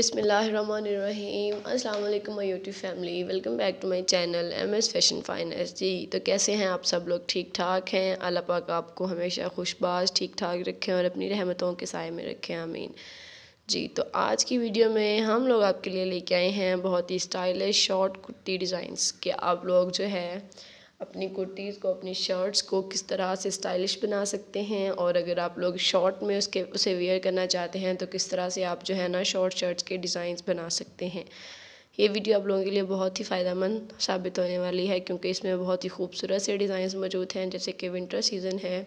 बिसमीम अल्लाम my YouTube family welcome back to my channel M S fashion finance जी तो कैसे हैं आप सब लोग ठीक ठाक हैं अल्लाह पाक आपको हमेशा खुशबाज ठीक ठाक रखें और अपनी रहमतों के साय में रखें आमीन जी तो आज की वीडियो में हम लोग आपके लिए लेके आए हैं बहुत ही स्टाइलिश शॉर्ट कुर्ती डिज़ाइंस के आप लोग जो है अपनी कुर्तीज़ को अपनी शर्ट्स को किस तरह से स्टाइलिश बना सकते हैं और अगर आप लोग शॉर्ट में उसके उसे वेयर करना चाहते हैं तो किस तरह से आप जो है ना शॉर्ट शर्ट्स के डिज़ाइंस बना सकते हैं ये वीडियो आप लोगों के लिए बहुत ही फ़ायदा मंद साबित होने वाली है क्योंकि इसमें बहुत ही खूबसूरत से डिज़ाइंस मौजूद हैं जैसे कि विंटर सीज़न है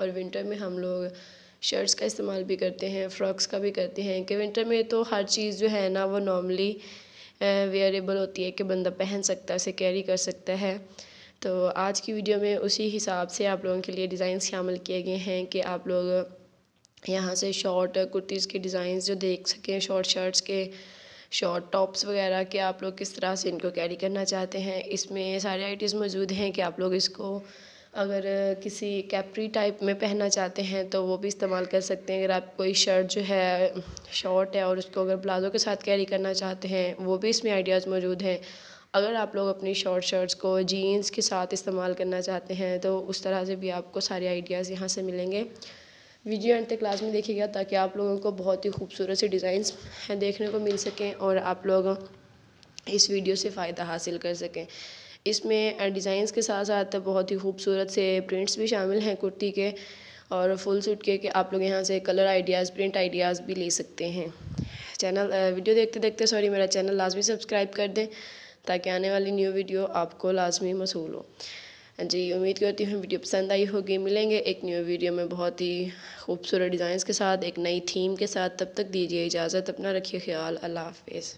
और विंटर में हम लोग शर्ट्स का इस्तेमाल भी करते हैं फ्रॉक्स का भी करते हैं कि विंटर में तो हर चीज़ जो है ना वो नॉर्मली वेयरेबल होती है कि बंदा पहन सकता है उसे कैरी कर सकता है तो आज की वीडियो में उसी हिसाब से आप लोगों के लिए डिज़ाइन शामिल किए गए हैं कि आप लोग यहाँ से शॉर्ट कुर्तीज़ के डिज़ाइंस जो देख सकें शॉर्ट शर्ट्स के शॉर्ट टॉप्स वगैरह के आप लोग किस तरह से इनको कैरी करना चाहते हैं इसमें सारे आइटम्स मौजूद हैं कि आप लोग इसको अगर किसी कैपरी टाइप में पहनना चाहते हैं तो वो भी इस्तेमाल कर सकते हैं अगर आप कोई शर्ट जो है शॉर्ट है और उसको अगर प्लाज़ो के साथ कैरी करना चाहते हैं वो भी इसमें आइडियाज़ मौजूद हैं अगर आप लोग अपनी शॉर्ट शर्ट्स को जीन्स के साथ इस्तेमाल करना चाहते हैं तो उस तरह से भी आपको सारे आइडियाज़ यहाँ से मिलेंगे वीडियो एंड तक क्लास में देखिएगा ताकि आप लोगों को बहुत ही खूबसूरत से डिज़ाइंस देखने को मिल सकें और आप लोग इस वीडियो से फ़ायदा हासिल कर सकें इसमें डिज़ाइंस के साथ साथ बहुत ही खूबसूरत से प्रिंट्स भी शामिल हैं कुर्ती के और फुल सूट के कि आप लोग यहाँ से कलर आइडियाज़ प्रिंट आइडियाज़ भी ले सकते हैं चैनल वीडियो देखते देखते सॉरी मेरा चैनल लाजमी सब्सक्राइब कर दें ताकि आने वाली न्यू वीडियो आपको लाजमी मसूल हो जी उम्मीद करती हूँ वीडियो पसंद आई होगी मिलेंगे एक न्यू वीडियो में बहुत ही खूबसूरत डिज़ाइंस के साथ एक नई थीम के साथ तब तक दीजिए इजाज़त अपना रखिए ख्याल अल्लाह हाफिज़